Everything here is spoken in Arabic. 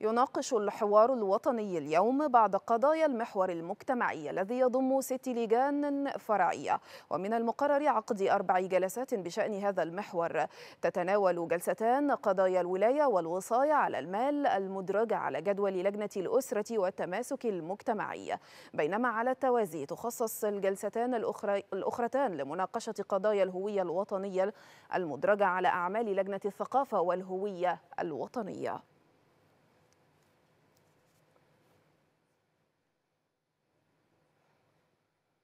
يناقش الحوار الوطني اليوم بعض قضايا المحور المجتمعي الذي يضم ست لجان فرعية ومن المقرر عقد أربع جلسات بشأن هذا المحور تتناول جلستان قضايا الولاية والوصاية على المال المدرجة على جدول لجنة الأسرة والتماسك المجتمعي بينما على التوازي تخصص الجلستان الأخرى الأخرتان لمناقشة قضايا الهوية الوطنية المدرجة على أعمال لجنة الثقافة والهوية الوطنية